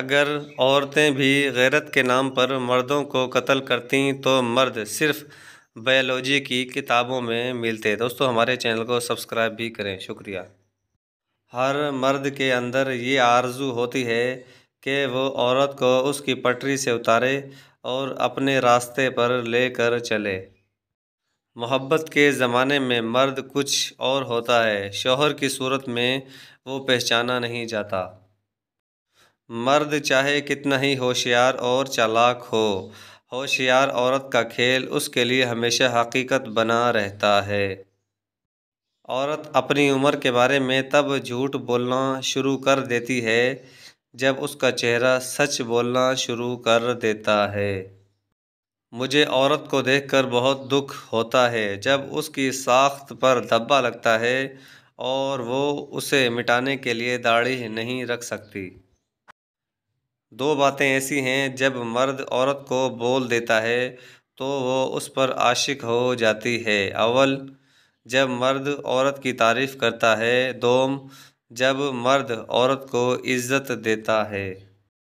अगर औरतें भी गैरत के नाम पर मर्दों को कत्ल करती तो मर्द सिर्फ़ बायोलॉजी की किताबों में मिलते दोस्तों हमारे चैनल को सब्सक्राइब भी करें शुक्रिया हर मर्द के अंदर ये आरजू होती है कि वो औरत को उसकी पटरी से उतारे और अपने रास्ते पर लेकर चले मोहब्बत के ज़माने में मर्द कुछ और होता है शोहर की सूरत में वो पहचाना नहीं जाता मर्द चाहे कितना ही होशियार और चालाक हो होशियार औरत का खेल उसके लिए हमेशा हकीकत बना रहता है औरत अपनी उम्र के बारे में तब झूठ बोलना शुरू कर देती है जब उसका चेहरा सच बोलना शुरू कर देता है मुझे औरत को देखकर बहुत दुख होता है जब उसकी साख्त पर धब्बा लगता है और वो उसे मिटाने के लिए दाढ़ी नहीं रख सकती दो बातें ऐसी हैं जब मर्द औरत को बोल देता है तो वो उस पर आशिक हो जाती है अव्वल जब मर्द औरत की तारीफ़ करता है दोम जब मर्द औरत को इज़्ज़त देता है